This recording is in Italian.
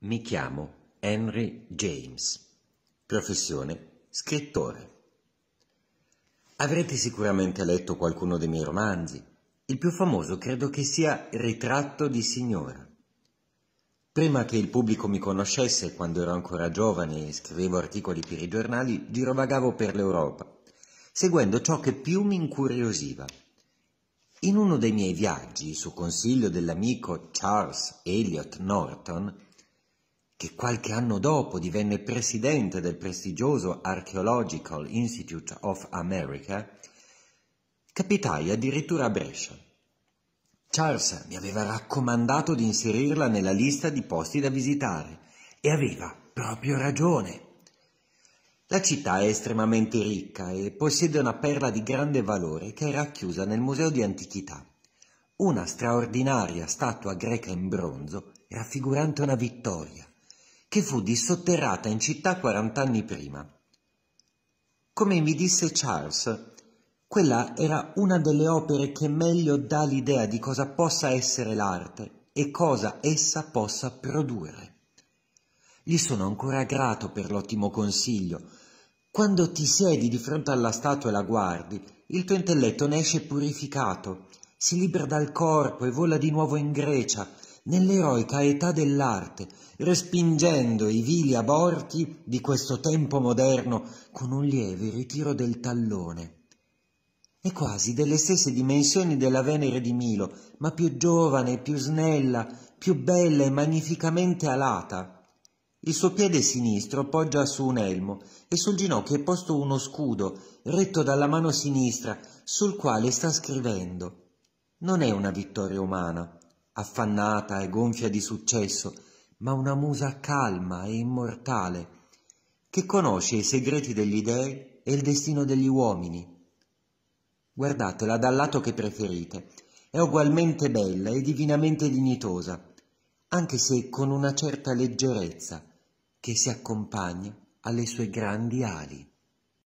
Mi chiamo Henry James. Professione scrittore. Avrete sicuramente letto qualcuno dei miei romanzi. Il più famoso credo che sia Ritratto di signora. Prima che il pubblico mi conoscesse, quando ero ancora giovane e scrivevo articoli per i giornali, girovagavo per l'Europa, seguendo ciò che più mi incuriosiva. In uno dei miei viaggi, su consiglio dell'amico Charles Elliot Norton, che qualche anno dopo divenne presidente del prestigioso Archaeological Institute of America, capitai addirittura a Brescia. Charles mi aveva raccomandato di inserirla nella lista di posti da visitare e aveva proprio ragione. La città è estremamente ricca e possiede una perla di grande valore che è racchiusa nel Museo di Antichità, una straordinaria statua greca in bronzo raffigurante una vittoria che fu dissotterrata in città 40 anni prima. Come mi disse Charles, quella era una delle opere che meglio dà l'idea di cosa possa essere l'arte e cosa essa possa produrre. Gli sono ancora grato per l'ottimo consiglio. Quando ti siedi di fronte alla statua e la guardi, il tuo intelletto ne esce purificato, si libera dal corpo e vola di nuovo in Grecia, nell'eroica età dell'arte, respingendo i vili aborti di questo tempo moderno con un lieve ritiro del tallone. È quasi delle stesse dimensioni della Venere di Milo, ma più giovane, più snella, più bella e magnificamente alata. Il suo piede sinistro poggia su un elmo e sul ginocchio è posto uno scudo, retto dalla mano sinistra, sul quale sta scrivendo. Non è una vittoria umana, affannata e gonfia di successo, ma una musa calma e immortale, che conosce i segreti degli dei e il destino degli uomini. Guardatela dal lato che preferite, è ugualmente bella e divinamente dignitosa, anche se con una certa leggerezza che si accompagna alle sue grandi ali.